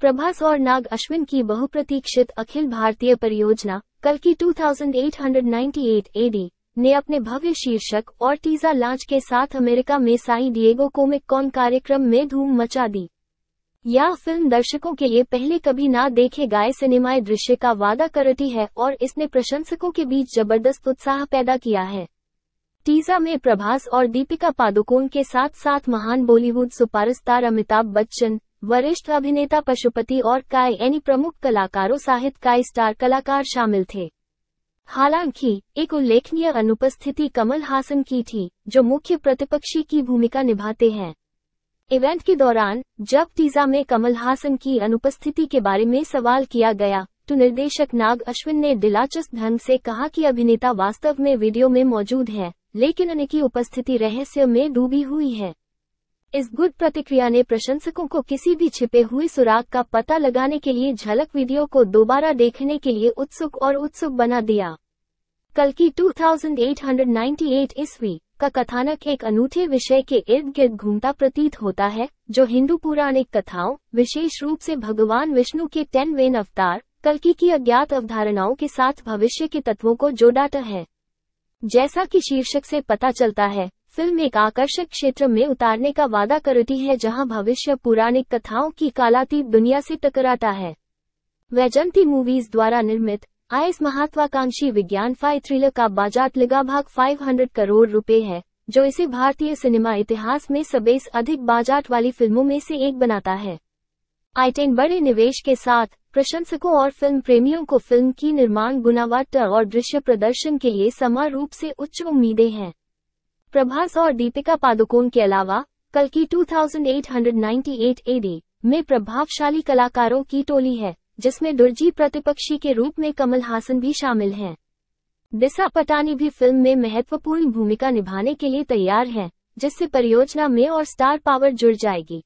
प्रभास और नाग अश्विन की बहुप्रतीक्षित अखिल भारतीय परियोजना कल की टू एडी ने अपने भव्य शीर्षक और टीजा लांच के साथ अमेरिका में साई डिएगो कोमिक कॉन कार्यक्रम में धूम मचा दी यह फिल्म दर्शकों के लिए पहले कभी ना देखे गए सिनेमाए दृश्य का वादा करती है और इसने प्रशंसकों के बीच जबरदस्त उत्साह पैदा किया है टीजा में प्रभास और दीपिका पादुकोण के साथ साथ महान बॉलीवुड सुपरस्टार अमिताभ बच्चन वरिष्ठ अभिनेता पशुपति और काय एनी प्रमुख कलाकारों साहित काय स्टार कलाकार शामिल थे हालांकि एक उल्लेखनीय अनुपस्थिति कमल हासन की थी जो मुख्य प्रतिपक्षी की भूमिका निभाते हैं इवेंट के दौरान जब टीजा में कमल हासन की अनुपस्थिति के बारे में सवाल किया गया तो निर्देशक नाग अश्विन ने दिलाचस्प ढंग से कहा कि अभिनेता वास्तव में वीडियो में मौजूद है लेकिन उनकी उपस्थिति रहस्य में डूबी हुई है इस गुड प्रतिक्रिया ने प्रशंसकों को किसी भी छिपे हुए सुराग का पता लगाने के लिए झलक वीडियो को दोबारा देखने के लिए उत्सुक और उत्सुक बना दिया कल की 2898 ईस्वी का कथानक एक अनूठे विषय के इर्द गिर्द घूमता प्रतीत होता है जो हिंदू पुराणिक कथाओं विशेष रूप से भगवान विष्णु के टेन वेन अवतार कल्कि की अज्ञात अवधारणाओं के साथ भविष्य के तत्वों को जोड़ाता है जैसा कि शीर्षक से पता चलता है फिल्म एक आकर्षक क्षेत्र में उतारने का वादा करती है जहां भविष्य पुराणिक कथाओं की कालातीत दुनिया से टकराता है वैजंती मूवीज द्वारा निर्मित आयस महत्वाकांक्षी विज्ञान फाइव थ्रिलर का बाजार लगा भाग 500 करोड़ रुपए है जो इसे भारतीय सिनेमा इतिहास में सबेस अधिक बाजाट वाली फिल्मों में से एक बनाता है आईटेन बड़े निवेश के साथ प्रशंसकों और फिल्म प्रेमियों को फिल्म की निर्माण गुणवत्ता और दृश्य प्रदर्शन के लिए समान रूप से उच्च उम्मीदें हैं प्रभास और दीपिका पादुकोण के अलावा कल की 2898 एडी में प्रभावशाली कलाकारों की टोली है जिसमें दुर्जी प्रतिपक्षी के रूप में कमल हासन भी शामिल हैं। दिशा पटानी भी फिल्म में महत्वपूर्ण भूमिका निभाने के लिए तैयार हैं, जिससे परियोजना में और स्टार पावर जुड़ जाएगी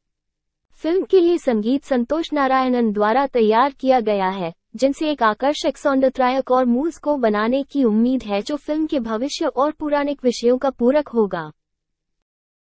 फिल्म के लिए संगीत संतोष नारायणन द्वारा तैयार किया गया है जिनसे एक आकर्षक सौंदर्यक और मूल्स को बनाने की उम्मीद है जो फिल्म के भविष्य और पुराणिक विषयों का पूरक होगा